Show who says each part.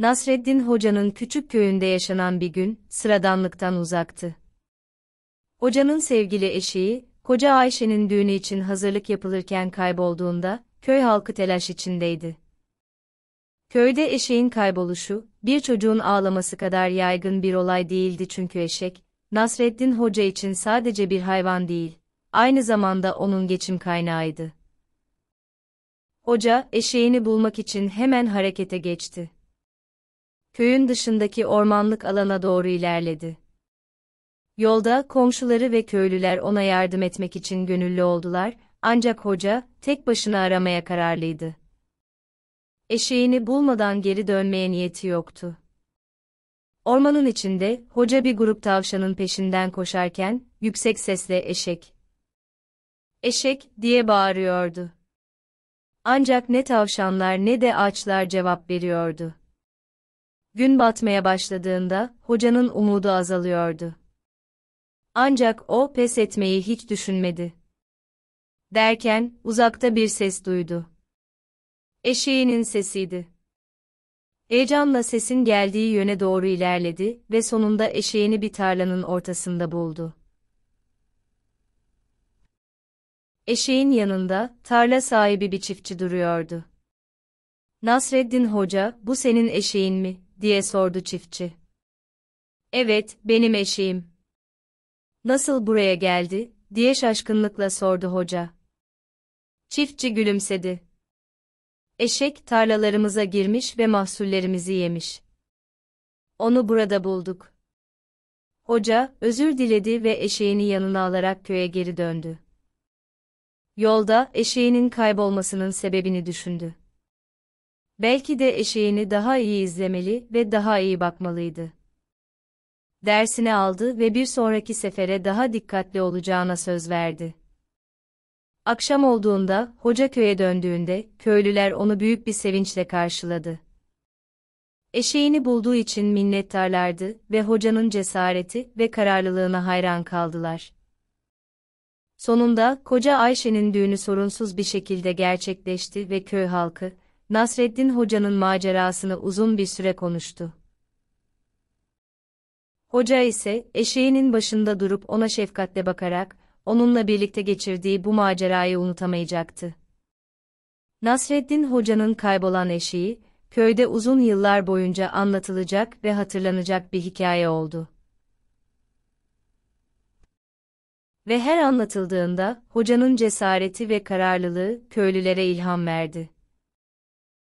Speaker 1: Nasreddin Hoca'nın küçük köyünde yaşanan bir gün, sıradanlıktan uzaktı. Hocanın sevgili eşeği, koca Ayşe'nin düğünü için hazırlık yapılırken kaybolduğunda, köy halkı telaş içindeydi. Köyde eşeğin kayboluşu, bir çocuğun ağlaması kadar yaygın bir olay değildi çünkü eşek, Nasreddin Hoca için sadece bir hayvan değil, aynı zamanda onun geçim kaynağıydı. Hoca, eşeğini bulmak için hemen harekete geçti köyün dışındaki ormanlık alana doğru ilerledi. Yolda komşuları ve köylüler ona yardım etmek için gönüllü oldular, ancak hoca tek başına aramaya kararlıydı. Eşeğini bulmadan geri dönmeye niyeti yoktu. Ormanın içinde hoca bir grup tavşanın peşinden koşarken yüksek sesle eşek eşek diye bağırıyordu. Ancak ne tavşanlar ne de ağaçlar cevap veriyordu. Gün batmaya başladığında hocanın umudu azalıyordu. Ancak o pes etmeyi hiç düşünmedi. Derken uzakta bir ses duydu. Eşeğinin sesiydi. Heyecanla sesin geldiği yöne doğru ilerledi ve sonunda eşeğini bir tarlanın ortasında buldu. Eşeğin yanında tarla sahibi bir çiftçi duruyordu. Nasreddin Hoca, bu senin eşeğin mi? diye sordu çiftçi. Evet, benim eşeğim. Nasıl buraya geldi, diye şaşkınlıkla sordu hoca. Çiftçi gülümsedi. Eşek tarlalarımıza girmiş ve mahsullerimizi yemiş. Onu burada bulduk. Hoca, özür diledi ve eşeğini yanına alarak köye geri döndü. Yolda, eşeğinin kaybolmasının sebebini düşündü. Belki de eşeğini daha iyi izlemeli ve daha iyi bakmalıydı. Dersini aldı ve bir sonraki sefere daha dikkatli olacağına söz verdi. Akşam olduğunda, hoca köye döndüğünde, köylüler onu büyük bir sevinçle karşıladı. Eşeğini bulduğu için minnettarlardı ve hocanın cesareti ve kararlılığına hayran kaldılar. Sonunda, koca Ayşe'nin düğünü sorunsuz bir şekilde gerçekleşti ve köy halkı, Nasreddin Hoca'nın macerasını uzun bir süre konuştu. Hoca ise eşeğinin başında durup ona şefkatle bakarak onunla birlikte geçirdiği bu macerayı unutamayacaktı. Nasreddin Hoca'nın kaybolan eşeği, köyde uzun yıllar boyunca anlatılacak ve hatırlanacak bir hikaye oldu. Ve her anlatıldığında hocanın cesareti ve kararlılığı köylülere ilham verdi.